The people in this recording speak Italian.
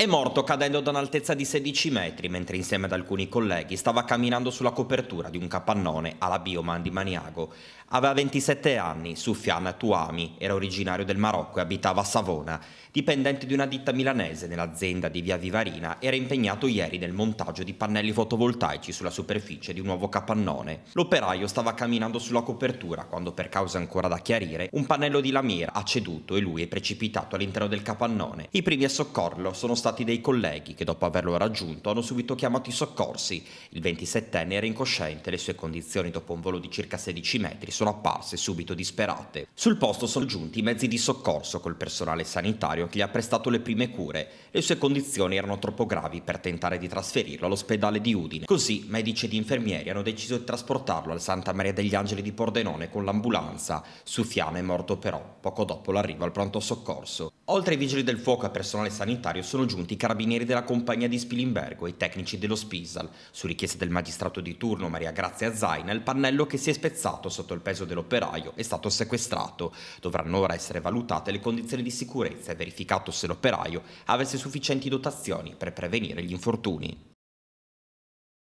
È morto cadendo da un'altezza di 16 metri mentre insieme ad alcuni colleghi stava camminando sulla copertura di un capannone alla Bioman di Maniago. Aveva 27 anni, Sufian Tuami, era originario del Marocco e abitava a Savona. Dipendente di una ditta milanese nell'azienda di Via Vivarina, era impegnato ieri nel montaggio di pannelli fotovoltaici sulla superficie di un nuovo capannone. L'operaio stava camminando sulla copertura quando, per cause ancora da chiarire, un pannello di Lamir ha ceduto e lui è precipitato all'interno del capannone. I primi a soccorrerlo sono stati stati dei colleghi che dopo averlo raggiunto hanno subito chiamato i soccorsi. Il 27enne era incosciente, le sue condizioni dopo un volo di circa 16 metri sono apparse subito disperate. Sul posto sono giunti i mezzi di soccorso col personale sanitario che gli ha prestato le prime cure. Le sue condizioni erano troppo gravi per tentare di trasferirlo all'ospedale di Udine. Così medici ed infermieri hanno deciso di trasportarlo al Santa Maria degli Angeli di Pordenone con l'ambulanza. Sufiano è morto però poco dopo l'arrivo al pronto soccorso. Oltre ai vigili del fuoco e personale sanitario sono giunti giunti i carabinieri della compagnia di Spilimbergo e i tecnici dello Spisal, su richiesta del magistrato di turno Maria Grazia Zaina, il pannello che si è spezzato sotto il peso dell'operaio è stato sequestrato. Dovranno ora essere valutate le condizioni di sicurezza e verificato se l'operaio avesse sufficienti dotazioni per prevenire gli infortuni.